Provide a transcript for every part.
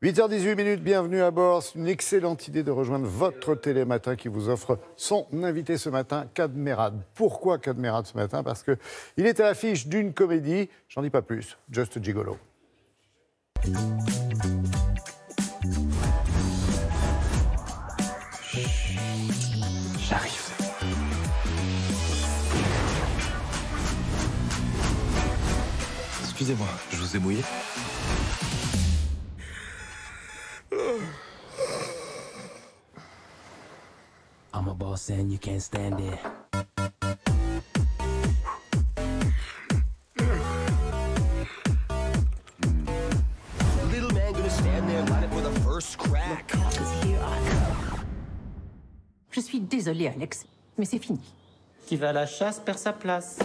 8h18 minutes, bienvenue à bord. C'est une excellente idée de rejoindre votre télématin qui vous offre son invité ce matin, Cadmerad. Pourquoi Cadmerad ce matin Parce qu'il est à l'affiche d'une comédie, j'en dis pas plus, Just Gigolo. J'arrive. Excusez-moi, je vous ai mouillé Je suis désolé, Alex, mais c'est fini. Qui va à la chasse perd sa place.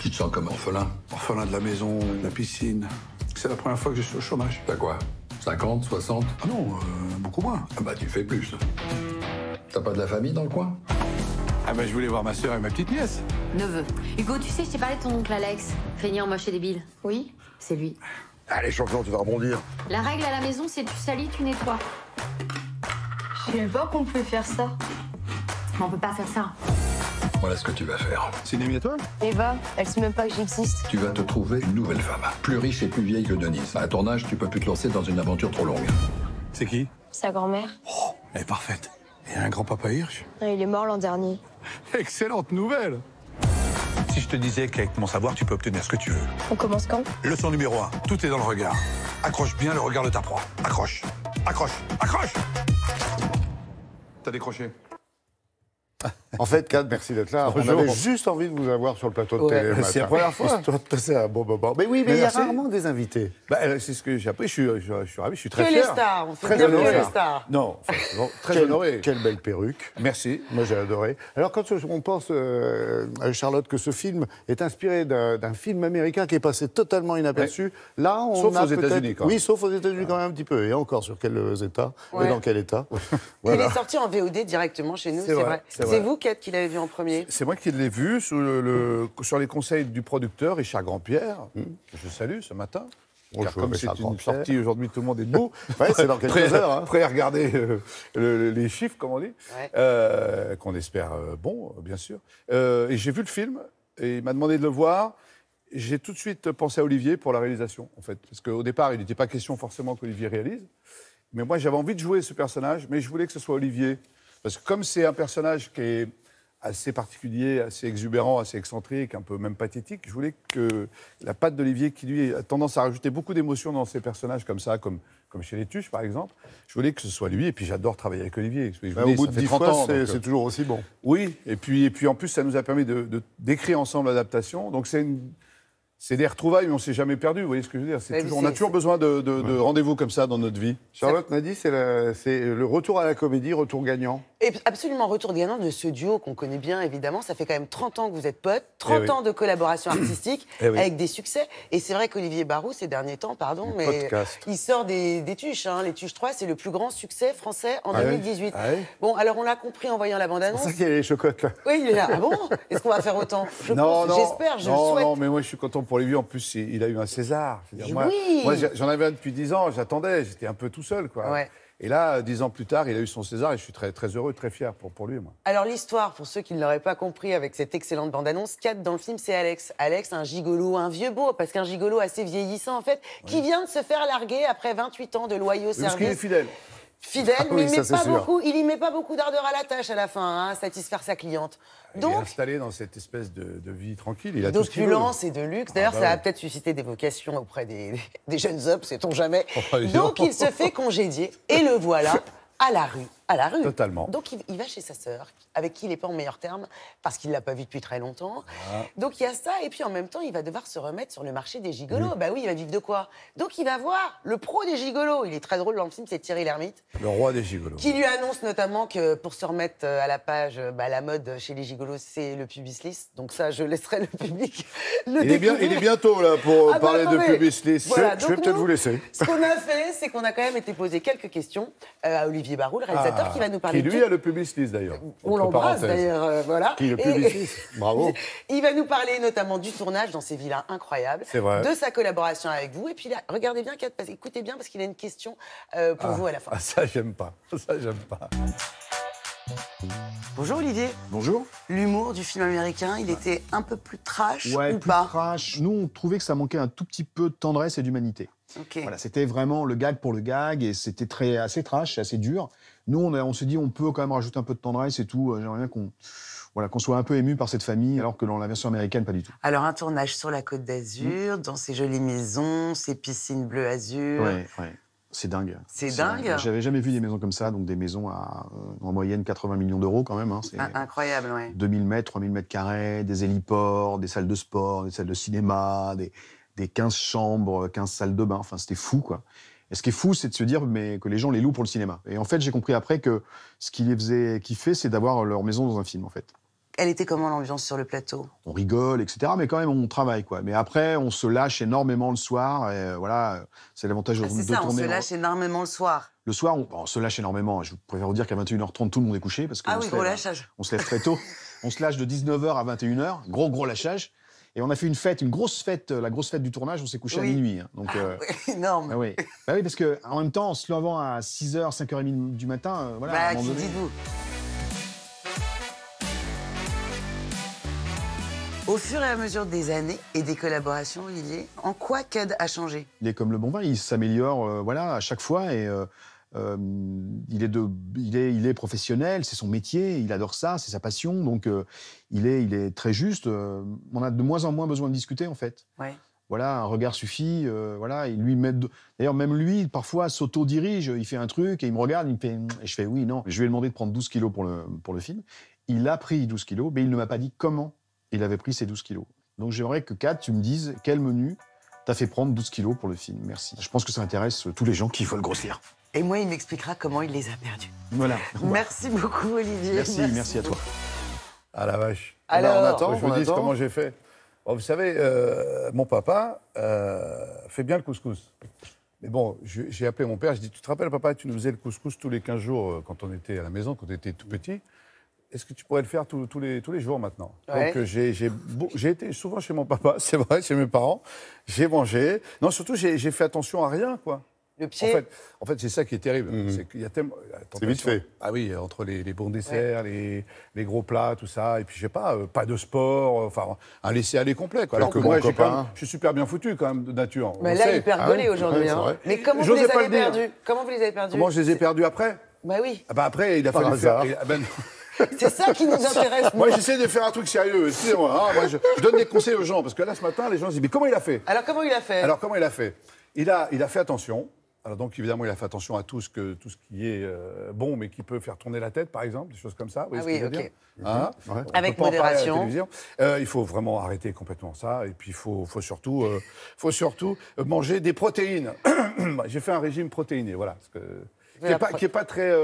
Qui te sens comme orphelin. Orphelin de la maison, de la piscine. C'est la première fois que je suis au chômage. T'as quoi 50, 60 Ah non, euh, beaucoup moins. Ah bah tu fais plus. T'as pas de la famille dans le coin Ah bah je voulais voir ma soeur et ma petite nièce. Neveu. Hugo, tu sais, je t'ai parlé de ton oncle Alex. Feignant, moche et débile. Oui C'est lui. Allez, ah, champion, tu vas rebondir. La règle à la maison, c'est tu salis, tu nettoies. Je sais pas qu'on peut faire ça. On peut pas faire ça. Voilà ce que tu vas faire. C'est une toi Eva, elle sait même pas que j'existe. Tu vas te trouver une nouvelle femme, plus riche et plus vieille que Denise. À ton âge, tu peux plus te lancer dans une aventure trop longue. C'est qui Sa grand-mère. Oh, elle est parfaite. Et un grand-papa Hirsch ah, Il est mort l'an dernier. Excellente nouvelle Si je te disais qu'avec mon savoir, tu peux obtenir ce que tu veux. On commence quand Leçon numéro 1, tout est dans le regard. Accroche bien le regard de ta proie. Accroche. Accroche. Accroche T'as décroché en fait, Kad, merci d'être là. On avait juste envie de vous avoir sur le plateau de télé. C'est la première fois. C'est un bon moment. Mais oui, mais, il y a rarement des invités. Bah, euh, c'est ce que j'ai appris. Je suis, je, suis ravi, je suis très que fier. les stars, très honoré. Non, très quelle, honoré. Quelle belle perruque. Merci. Moi, j'ai adoré. Alors, quand on pense, euh, à Charlotte, que ce film est inspiré d'un film américain qui est passé totalement inaperçu, là, on sauf a aux États-Unis, Oui, sauf aux États-Unis, quand même, un petit peu. Et encore, sur quels euh, États Et dans quel État Il est sorti en VOD directement chez nous, c'est vrai c'est vous, Kate, qui l'avez vu en premier C'est moi qui l'ai vu sur les conseils du producteur Richard Grandpierre, hmm. je salue ce matin. Bonjour, oh, comme c'est une sortie aujourd'hui, tout le monde est debout. c'est dans quelques heures. Hein. à regarder euh, les chiffres, comme on dit, euh, qu'on espère euh, bon, bien sûr. et j'ai vu le film et il m'a demandé de le voir. J'ai tout de suite pensé à Olivier pour la réalisation, en fait, parce qu'au départ, il n'était pas question forcément qu'Olivier réalise. Mais moi, j'avais envie de jouer ce personnage, mais je voulais que ce soit Olivier parce que comme c'est un personnage qui est assez particulier, assez exubérant, assez excentrique, un peu même pathétique. Je voulais que la patte d'Olivier, qui lui a tendance à rajouter beaucoup d'émotions dans ses personnages comme ça, comme, comme chez les Tuches par exemple, je voulais que ce soit lui. Et puis j'adore travailler avec Olivier. Je bah, au bout de 10 fois, euh, c'est toujours aussi bon. Oui, et puis, et puis en plus, ça nous a permis de d'écrire ensemble l'adaptation. Donc c'est une c'est des retrouvailles, mais on ne s'est jamais perdu. Vous voyez ce que je veux dire On a toujours besoin de, de rendez-vous comme ça dans notre vie. Charlotte m'a dit c'est le retour à la comédie, retour gagnant. Et absolument, retour de gagnant de ce duo qu'on connaît bien, évidemment. Ça fait quand même 30 ans que vous êtes potes, 30 eh ans de collaboration artistique eh avec des succès. Et c'est vrai qu'Olivier Barou, ces derniers temps, pardon, mais il sort des, tuches. Hein. Les tuches 3, c'est le plus grand succès français en 2018. Ah ah bon, alors on l'a compris en voyant la bande-annonce. C'est ça qu'il les chocottes, là. Oui, il est là. Ah bon Est-ce qu'on va faire autant non, je non, souhaite. Non, mais moi, je suis content pour lui. En plus, il a eu un César. oui. moi j'en avais un depuis 10 ans, j'attendais, j'étais un peu tout seul, quoi. Et là, dix ans plus tard, il a eu son César et je suis très, très heureux, très fier pour, lui. Moi. Alors l'histoire, pour ceux qui ne l'auraient pas compris avec cette excellente bande-annonce, 4 dans le film, c'est Alex. Alex, un gigolo, un vieux beau, parce qu'un gigolo assez vieillissant en fait, qui vient de se faire larguer après 28 ans de loyaux services. Parce qu'il est fidèle fidèle, ah mais il, met beaucoup, il y met pas beaucoup d'ardeur à la tâche à la fin, hein, à satisfaire sa cliente. Donc, il est installé dans cette espèce de, vie tranquille. Il a D'opulence et de luxe. D'ailleurs, ah, ça bah a peut-être suscité des vocations auprès des, jeunes hommes, sait-on jamais. Oh, bah, Donc, il se fait congédier et le voilà à la rue à la rue. Totalement. Donc il, va chez sa sœur, avec qui il n'est pas en meilleur terme, parce qu'il ne l'a pas vue depuis très longtemps. Donc il y a ça, et puis en même temps, il va devoir se remettre sur le marché des gigolos. Bah oui, il va vivre de quoi Donc il va voir le pro des gigolos. Il est très drôle dans le film, c'est Thierry l'ermite Le roi des gigolos. Qui lui annonce notamment que pour se remettre euh, à la page, euh, bah, la mode chez les gigolos, c'est le lisse. Donc ça, je laisserai le public le il, est bien, il est bientôt là pour ah, bah, parler de pubis Voilà, je, vais peut-être vous laisser. Ce qu'on a fait, c'est qu'on a quand même été poser quelques questions euh, à Olivier Barou, ah qui va nous parler. lui a le publiciste d'ailleurs. On l'embrasse d'ailleurs, euh, voilà. Qui le publiciste, bravo. Il va nous parler notamment du tournage dans ces villas incroyables, C'est de sa collaboration avec vous. Et puis là, regardez bien, écoutez bien parce qu'il a une question euh, pour ah, vous à la fin. Ah, ça j'aime pas, ça j'aime pas. Bonjour Olivier. Bonjour. L'humour du film américain, il était un peu plus trash ou pas trash. Nous, on trouvait que ça manquait un tout petit peu de tendresse et d'humanité. Ok. Voilà, c'était vraiment le gag pour le gag et c'était très assez trash, assez dur. Nous, on, se s'est dit, on peut quand même rajouter un peu de tendresse et tout. Euh, j'aimerais bien qu'on voilà, qu'on soit un peu ému par cette famille, alors que dans la version américaine, pas du tout. Alors, un tournage sur la côte d'Azur, hmm. dans ces jolies maisons, ces piscines bleues azur. Ouais, ouais. C'est dingue. C'est dingue. J'avais jamais vu des maisons comme ça, donc des maisons à euh, en moyenne 80 millions d'euros quand même. Hein. C'est incroyable, oui. 2000 mètres, 3000 mètres carrés, des héliports, des salles de sport, des salles de cinéma, des, des 15 chambres, 15 salles de bain. Enfin, c'était fou, quoi. Et ce qui est fou, c'est de se dire mais, que les gens les louent pour le cinéma. Et en fait, j'ai compris après que ce qui les faisait kiffer, c'est d'avoir leur maison dans un film, en fait. Elle était comment l'ambiance sur le plateau On rigole, etc. Mais quand même, on travaille, quoi. Mais après, on se lâche énormément le soir. Et euh, voilà, c'est l'avantage ah, de, ça, on se lâche énormément le soir. Le soir, on... se lâche énormément. Hein. Je préfère vous dire qu'à 21h30, tout le monde est couché parce que ah oui, se lève, hein. on se lève très tôt. on se lâche de 19h à 21h, gros gros lâchage. Et on a fait une fête, une grosse fête, euh, la grosse fête du tournage, on s'est couché à minuit. Hein, ah euh, oui, énorme. Ah bah oui. parce qu'en même temps, en se levant à 6h, 5h30 du matin, euh, Bah, qui dites-vous Au fur et à mesure des années et des collaborations, il est en quoi CAD a changé Il est comme le bon vin, il s'améliore voilà, à chaque fois. Et, euh, il, est il, est, professionnel, c'est son métier, il adore ça, c'est sa passion, donc euh, il, est, il est très juste. Euh, on a de moins en moins besoin de discuter, en fait. Voilà, un regard suffit. voilà, lui D'ailleurs, même lui, parfois, s'auto-dirige. Il fait un truc et il me regarde, il hum, Et je fais oui, non. Je lui ai demandé de prendre 12 kilos pour le, pour le film. Il a pris 12 kilos, mais il ne m'a pas dit comment il avait pris ces 12 kilos. Donc j'aimerais que Kat, tu me dises quel menu t'as fait prendre 12 kilos pour le film. Merci. Je pense que ça intéresse tous les gens qui veulent grossir. Et moi, il m'expliquera comment il les a perdus. Voilà. Merci beaucoup, Olivier. Merci, merci, à toi. À ah la vache. Alors, on attend, je vous comment j'ai fait. Oh, vous savez, euh, mon papa euh, fait bien le couscous. Mais bon, j'ai appelé mon père, je dis, tu te rappelles, papa, tu nous faisais le couscous tous les 15 jours euh, quand on était à la maison, quand on était tout petit. Est-ce que tu pourrais le faire tous, les, tous les, jours maintenant Donc j'ai été souvent chez mon papa, c'est vrai, chez mes parents. J'ai mangé. Non, surtout, j'ai fait attention à rien, quoi. Le En fait, en fait c'est ça qui est terrible. Mhm. C'est qu'il y a tellement. Euh, c'est vite fait. Ah oui, entre les, bons desserts, les, gros plats, tout ça. Et puis, je sais pas, euh, pas de sport, euh, enfin, un laisser-aller complet. Alors que moi, je suis super bien foutu, quand même, de nature. Mais bah là, il hyper ah gaulé aujourd'hui. Hein. Mais comment vous, les avez perdus comment vous les avez je les ai perdus après Bah oui. Ah bah après, il a fallu faire. Ah ben c'est ça qui nous intéresse. moi, j'essaie de faire un truc sérieux. Hein. je, donne des conseils aux gens parce que là, ce matin, les gens se disent mais comment il a fait Alors comment il a fait Alors comment il a fait il a, il a fait attention. Alors donc évidemment, il a fait attention à tout ce, que, tout ce qui est euh, bon, mais qui peut faire tourner la tête, par exemple, des choses comme ça. Vous oui, ok. Avec modération. Euh, il faut vraiment arrêter complètement ça, et puis il faut, faut, surtout, euh, faut surtout manger des protéines. J'ai fait un régime protéiné, voilà. Ce qui pas, pas très,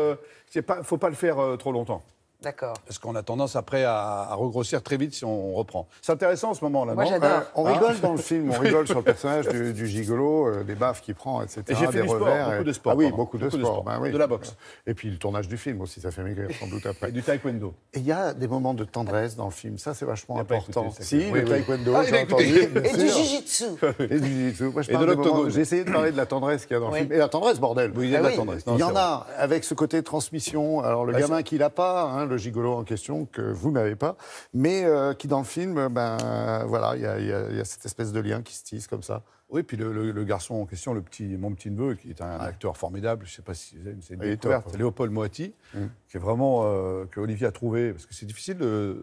faut pas le faire trop longtemps. D'accord. Parce qu'on a tendance après à, regrossir très vite si on reprend. C'est intéressant en ce moment là. Moi euh, on ah. rigole dans le film, on rigole sur le personnage du, gigolo, euh, des baffes qu'il prend, etc. Et j'ai fait beaucoup de sport. Bah oui, beaucoup de, sport. De la boxe. Et puis le tournage du film aussi, ça fait maigrir sans doute après. Et du taekwondo. Et il y a des moments de tendresse dans le film, ça c'est vachement important. si, le taekwondo, ah, j'ai entendu. Et du jiu-jitsu. Et du J'ai essayé de parler de la tendresse qu'il y a dans le film. Et la tendresse, bordel. il Il y ah en a avec ce côté transmission. Alors le gamin qui l'a pas, hein, le gigolo en question que vous n'avez pas, mais euh, qui dans le film, ben voilà, il y, a cette espèce de lien qui se tisse comme ça. Oui, puis le, garçon en question, le petit, mon petit neveu, qui est un acteur formidable, je sais pas si c'est une découverte, Léopold Moati, hum. qui est vraiment euh, que Olivier a trouvé, parce que c'est difficile de,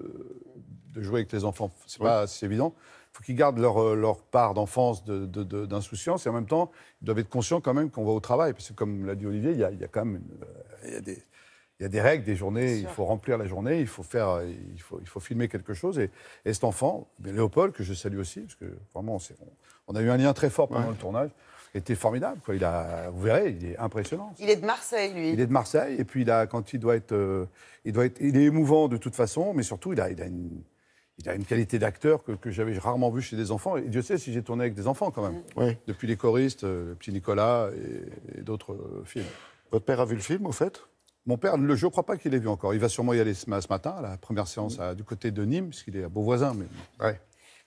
jouer avec les enfants, c'est pas si évident faut qu'ils gardent leur, euh, leur part d'enfance, d'insouciance, de, et en même temps, ils doivent être conscients quand même qu'on va au travail, parce que comme l'a dit Olivier, il y a, y a quand même y a des, il y a des règles, des journées, il faut remplir la journée, il faut, faire, euh, il faut, il faut filmer quelque chose. Et, cet enfant, Léopold, que je salue aussi, parce que vraiment, on, a eu un lien très fort pendant le tournage, était formidable. Quoi. Il a, vous verrez, il est impressionnant. Il est de Marseille, lui. Il est de Marseille, et puis il a, quand il doit être, euh, il doit être, il est émouvant de toute façon, mais surtout, il a, il a une, qualité d'acteur que, j'avais rarement vu chez des enfants. Et Dieu sait si j'ai tourné avec des enfants quand même. Mm. Depuis les choristes, euh, le petit Nicolas et d'autres films. Votre père a vu le film, au fait mon père, le, je ne crois pas qu'il l'ait vu encore. Il va sûrement y aller ce, matin, à la première séance du côté de Nîmes, qu'il est à Beauvoisin. Mais... Ouais.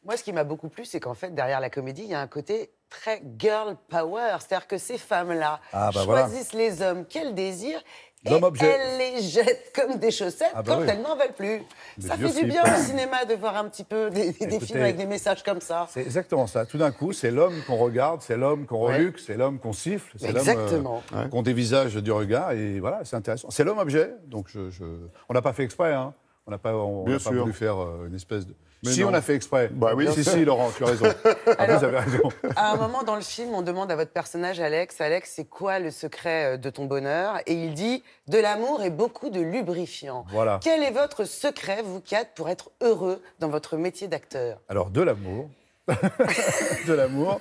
Moi, ce qui m'a beaucoup plu, c'est qu'en fait, derrière la comédie, il y a un côté très girl power. C'est-à-dire que ces femmes-là ah, bah choisissent les hommes Quel désir et elle les jette comme des chaussettes ah bah quand elles n'en veulent plus. ça fait du bien au cinéma de voir un petit peu des, films avec des messages comme ça. C'est exactement ça. Tout d'un coup, c'est l'homme qu'on regarde, c'est l'homme qu'on reluque, c'est l'homme qu'on siffle, c'est l'homme euh, qu'on dévisage du regard. Et voilà, c'est intéressant. C'est l'homme objet. Donc je, on n'a pas fait exprès. Hein pas, on Bien pas voulu faire euh, une espèce de. si, on a fait exprès. Bah oui, si, si, Laurent, tu as raison. vous avez raison. À un moment dans le film, on demande à votre personnage, Alex, Alex, c'est quoi le secret euh, de ton bonheur Et il dit de l'amour et beaucoup de lubrifiant. Voilà. Quel est votre secret, vous quatre, pour être heureux dans votre métier d'acteur Alors, de l'amour. de l'amour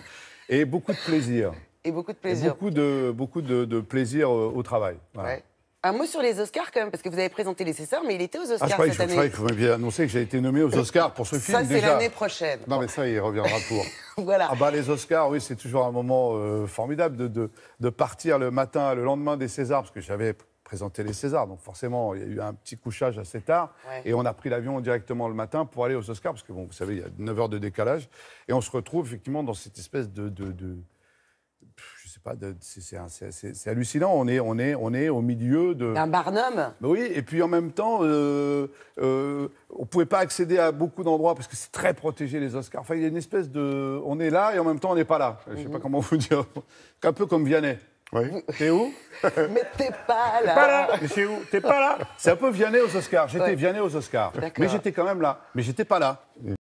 et beaucoup de plaisir. Et beaucoup de plaisir. Et beaucoup de, beaucoup de, plaisir euh, au, travail. Voilà. Un mot sur les Oscars quand même, parce que vous avez présenté Les Césars, mais il était aux ah, Oscars cette année. Je croyais que vous annoncé que j'ai été nommé aux Oscars pour ce film. Ça, c'est l'année prochaine. Non, mais ça, il reviendra pour. voilà. Ah, bah, les Oscars, oui, c'est toujours un moment euh, formidable de, partir le matin, le lendemain des Césars, parce que j'avais présenté les Césars, donc forcément, il y a eu un petit couchage assez tard, et on a pris l'avion directement le matin pour aller aux Oscars, parce que bon, vous savez, il y a 9 heures de décalage, et on se retrouve effectivement dans cette espèce de pas, c'est hallucinant. On est, au milieu de. D'un barnum bah Oui, et puis en même temps, euh, euh, on ne pouvait pas accéder à beaucoup d'endroits parce que c'est très protégé, les Oscars. Enfin, il y a une espèce de. On est là et en même temps, on n'est pas là. Je ne sais pas mhm. comment vous dire. Un peu comme Vianney. Oui. T'es où Mais t'es pas là. Mais c'est où T'es pas là. C'est un peu Vianney aux Oscars. J'étais Vianney aux Oscars. Mais j'étais quand même là. Mais j'étais pas là.